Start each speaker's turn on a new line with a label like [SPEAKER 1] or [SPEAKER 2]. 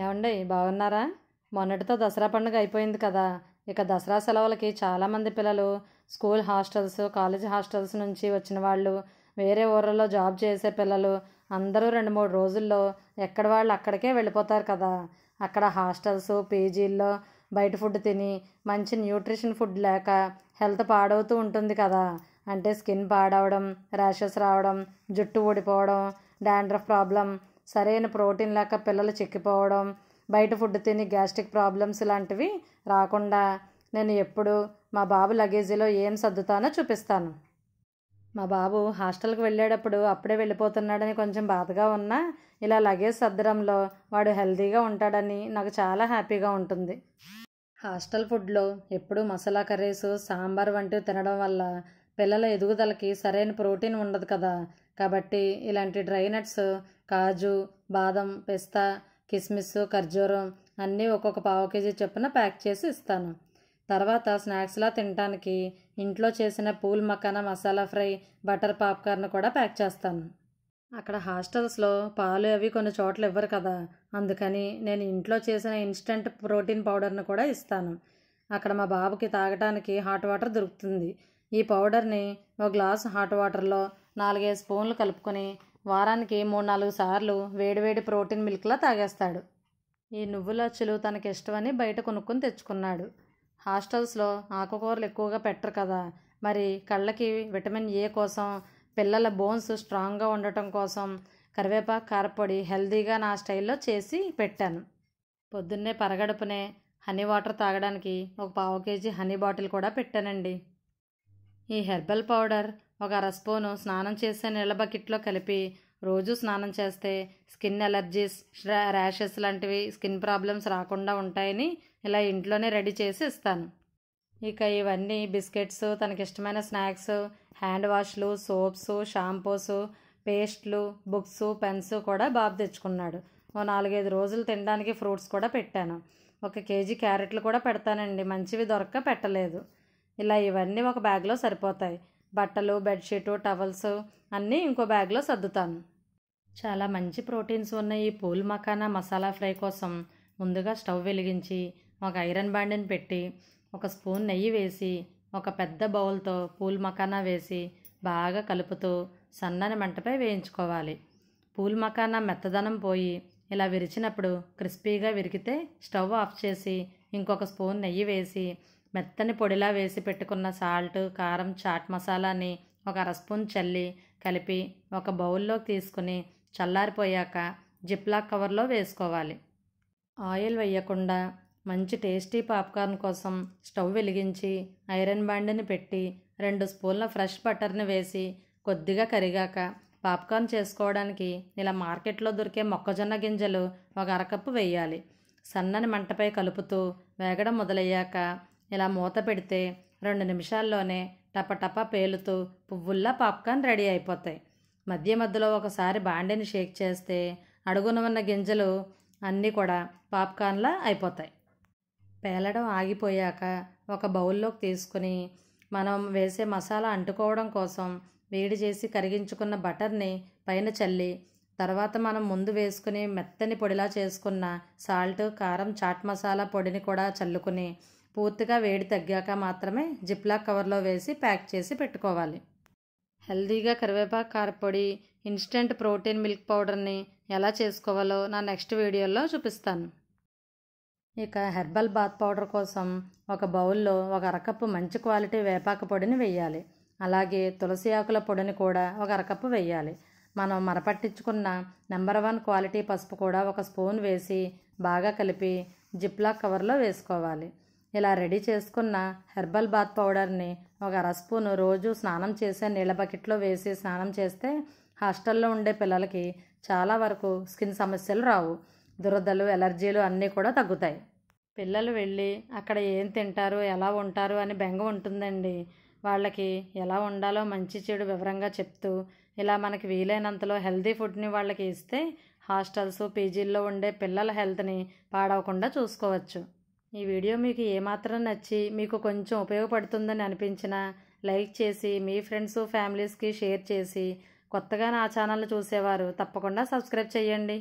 [SPEAKER 1] ఏమండి బాగున్నారా మొన్నటితో దసరా పండుగ అయిపోయింది కదా ఇక దసరా సెలవులకి చాలామంది పిల్లలు స్కూల్ హాస్టల్స్ కాలేజ్ హాస్టల్స్ నుంచి వచ్చిన వాళ్ళు వేరే ఊర్లలో జాబ్ చేసే పిల్లలు అందరూ రెండు మూడు రోజుల్లో ఎక్కడ వాళ్ళు అక్కడికే వెళ్ళిపోతారు కదా అక్కడ హాస్టల్స్ పేజీల్లో బయట ఫుడ్ తిని మంచి న్యూట్రిషన్ ఫుడ్ లేక హెల్త్ పాడవుతూ ఉంటుంది కదా అంటే స్కిన్ పాడవడం ర్యాషెస్ రావడం జుట్టు ఊడిపోవడం డాండ్రఫ్ ప్రాబ్లం సరైన ప్రోటీన్ లేక పిల్లలు చిక్కిపోవడం బయట ఫుడ్ తిని గ్యాస్ట్రిక్ ప్రాబ్లమ్స్ లాంటివి రాకుండా నేను ఎప్పుడు మా బాబు లగేజీలో ఏం సర్దుతానో చూపిస్తాను మా బాబు హాస్టల్కి వెళ్ళేటప్పుడు అప్పుడే వెళ్ళిపోతున్నాడని కొంచెం బాధగా ఉన్నా ఇలా లగేజ్ సర్దడంలో వాడు హెల్తీగా ఉంటాడని నాకు చాలా హ్యాపీగా ఉంటుంది హాస్టల్ ఫుడ్లో ఎప్పుడూ మసాలా కర్రీసు సాంబార్ వంటివి తినడం వల్ల పిల్లల ఎదుగుదలకి సరైన ప్రోటీన్ ఉండదు కదా కాబట్టి ఇలాంటి డ్రై నట్స్ కాజు బాదం పిస్తా కిస్మిస్ ఖర్జూరం అన్నీ ఒక్కొక్క పావు కేజీ చొప్పున ప్యాక్ చేసి ఇస్తాను తర్వాత స్నాక్స్లా తినడానికి ఇంట్లో చేసిన phool makhana masala fry butter popcorn కూడా ప్యాక్ చేస్తాను అక్కడ హాస్టల్స్లో పాలు అవి కొన్ని చోట్ల ఇవ్వరు కదా అందుకని నేను ఇంట్లో చేసిన ఇన్స్టంట్ ప్రోటీన్ పౌడర్ను కూడా ఇస్తాను అక్కడ మా బాబుకి తాగటానికి హాట్ వాటర్ దొరుకుతుంది ఈ పౌడర్ని ఒక గ్లాస్ హాట్ వాటర్లో నాలుగైదు స్పూన్లు కలుపుకొని వారానికి మూడు నాలుగు సార్లు వేడివేడి ప్రోటీన్ మిల్క్లా తాగేస్తాడు ఈ నువ్వులచ్చులు తనకిష్టమని బయట కొనుక్కొని తెచ్చుకున్నాడు హాస్టల్స్లో ఆకుకూరలు ఎక్కువగా పెట్టరు కదా మరి కళ్ళకి విటమిన్ ఏ కోసం పిల్లల బోన్స్ స్ట్రాంగ్గా ఉండటం కోసం కరివేపాకు కారపొడి హెల్దీగా నా స్టైల్లో చేసి పెట్టాను పొద్దున్నే పరగడుపునే హనీ వాటర్ తాగడానికి ఒక పావు కేజీ హనీ బాటిల్ కూడా పెట్టానండి ఈ హెర్బల్ పౌడర్ ఒక అర స్పూను స్నానం చేసే నీళ్ళ బకెట్లో కలిపి రోజు స్నానం చేస్తే స్కిన్ ఎలర్జీస్ ర్యాషెస్ లాంటివి స్కిన్ ప్రాబ్లమ్స్ రాకుండా ఉంటాయని ఇలా ఇంట్లోనే రెడీ చేసి ఇస్తాను ఇక ఇవన్నీ బిస్కెట్స్ తనకిష్టమైన స్నాక్స్ హ్యాండ్ వాష్లు సోప్స్ షాంపూస్ పేస్ట్లు బుక్స్ పెన్స్ కూడా బాబు తెచ్చుకున్నాడు ఓ నాలుగైదు రోజులు తినడానికి ఫ్రూట్స్ కూడా పెట్టాను ఒక కేజీ క్యారెట్లు కూడా పెడతానండి మంచివి దొరక్క పెట్టలేదు ఇలా ఇవన్నీ ఒక బ్యాగ్లో సరిపోతాయి బట్టలు బెడ్షీటు టవల్స్ అన్నీ ఇంకో బ్యాగ్లో సర్దుతాను చాలా మంచి ప్రోటీన్స్ ఉన్న ఈ పూల్ మకానా మసాలా ఫ్రై కోసం ముందుగా స్టవ్ వెలిగించి ఒక ఐరన్ బాండిని పెట్టి ఒక స్పూన్ నెయ్యి వేసి ఒక పెద్ద బౌల్తో పూల్ మకానా వేసి బాగా కలుపుతూ సన్నని మంటపై వేయించుకోవాలి పూల్ మకానా మెత్తదనం పోయి ఇలా విరిచినప్పుడు క్రిస్పీగా విరిగితే స్టవ్ ఆఫ్ చేసి ఇంకొక స్పూన్ నెయ్యి వేసి మెత్తని పొడిలా వేసి పెట్టుకున్న సాల్ట్ కారం చాట్ మసాలాని ఒక అర స్పూన్ చల్లి కలిపి ఒక బౌల్లోకి తీసుకుని చల్లారిపోయాక జిప్లాక్ కవర్లో వేసుకోవాలి ఆయిల్ వేయకుండా మంచి టేస్టీ పాప్కార్న్ కోసం స్టవ్ వెలిగించి ఐరన్ బ్యాండ్ని పెట్టి రెండు స్పూన్ల ఫ్రెష్ బటర్ని వేసి కొద్దిగా కరిగాక పాప్కార్న్ చేసుకోవడానికి ఇలా మార్కెట్లో దొరికే మొక్కజొన్న గింజలు ఒక అరకప్పు వేయాలి సన్నని మంటపై కలుపుతూ వేగడం మొదలయ్యాక ఇలా మూత పెడితే రెండు నిమిషాల్లోనే టపటప పేలుతూ పువ్వుల్లా పాప్కార్న్ రెడీ అయిపోతాయి మధ్య మధ్యలో ఒకసారి బాండిని షేక్ చేస్తే అడుగున ఉన్న గింజలు అన్నీ కూడా పాప్కార్న్లా అయిపోతాయి పేలడం ఆగిపోయాక ఒక బౌల్లోకి తీసుకుని మనం వేసే మసాలా అంటుకోవడం కోసం వేడి చేసి కరిగించుకున్న బటర్ని పైన చల్లి తర్వాత మనం ముందు వేసుకుని మెత్తని పొడిలా చేసుకున్న సాల్ట్ కారం చాట్ మసాలా పొడిని కూడా చల్లుకుని పూర్తిగా వేడి తగ్గాక మాత్రమే జిప్లాక్ కవర్లో వేసి ప్యాక్ చేసి పెట్టుకోవాలి హెల్దీగా కరివేపాకు కారపొడి ఇన్స్టెంట్ ప్రోటీన్ మిల్క్ పౌడర్ని ఎలా చేసుకోవాలో నా నెక్స్ట్ వీడియోలో చూపిస్తాను ఇక హెర్బల్ బాత్ పౌడర్ కోసం ఒక బౌల్లో ఒక అరకప్పు మంచి క్వాలిటీ వేపాక పొడిని వేయాలి అలాగే తులసి ఆకుల పొడిని కూడా ఒక అరకప్పు వేయాలి మనం మరపట్టించుకున్న నెంబర్ వన్ క్వాలిటీ పసుపు కూడా ఒక స్పూన్ వేసి బాగా కలిపి జిప్లాక్ కవర్లో వేసుకోవాలి ఇలా రెడీ చేసుకున్న హెర్బల్ బాత్ పౌడర్ని ఒక అర స్పూన్ రోజు స్నానం చేసే నీళ్ళ బకెట్లో వేసి స్నానం చేస్తే హాస్టల్లో ఉండే పిల్లలకి చాలా వరకు స్కిన్ సమస్యలు రావు దురదలు ఎలర్జీలు అన్నీ కూడా తగ్గుతాయి పిల్లలు వెళ్ళి అక్కడ ఏం తింటారు ఎలా ఉంటారు అని బెంగ ఉంటుందండి వాళ్ళకి ఎలా ఉండాలో మంచి చెడు వివరంగా చెప్తూ ఇలా మనకి వీలైనంతలో హెల్దీ ఫుడ్ని వాళ్ళకి ఇస్తే హాస్టల్స్ పీజీల్లో ఉండే పిల్లల హెల్త్ని పాడవకుండా చూసుకోవచ్చు ఈ వీడియో మీకు ఏమాత్రం నచ్చి మీకు కొంచెం ఉపయోగపడుతుందని అనిపించిన లైక్ చేసి మీ ఫ్రెండ్స్ ఫ్యామిలీస్కి షేర్ చేసి కొత్తగా నా ఛానల్ చూసేవారు తప్పకుండా సబ్స్క్రైబ్ చేయండి